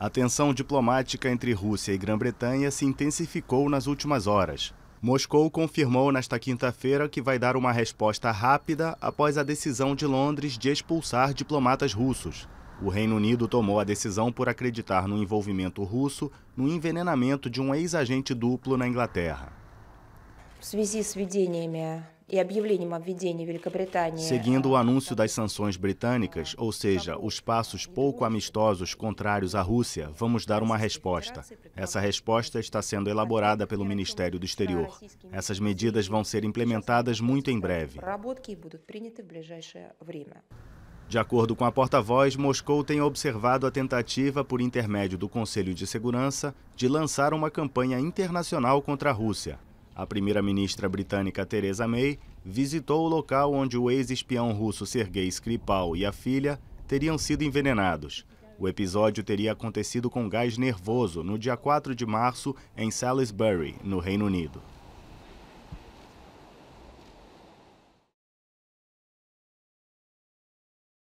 A tensão diplomática entre Rússia e Grã-Bretanha se intensificou nas últimas horas. Moscou confirmou nesta quinta-feira que vai dar uma resposta rápida após a decisão de Londres de expulsar diplomatas russos. O Reino Unido tomou a decisão por acreditar no envolvimento russo no envenenamento de um ex-agente duplo na Inglaterra. Seguindo o anúncio das sanções britânicas, ou seja, os passos pouco amistosos contrários à Rússia, vamos dar uma resposta. Essa resposta está sendo elaborada pelo Ministério do Exterior. Essas medidas vão ser implementadas muito em breve. De acordo com a porta-voz, Moscou tem observado a tentativa, por intermédio do Conselho de Segurança, de lançar uma campanha internacional contra a Rússia, a primeira-ministra britânica Theresa May visitou o local onde o ex-espião russo Sergei Skripal e a filha teriam sido envenenados. O episódio teria acontecido com gás nervoso no dia 4 de março em Salisbury, no Reino Unido.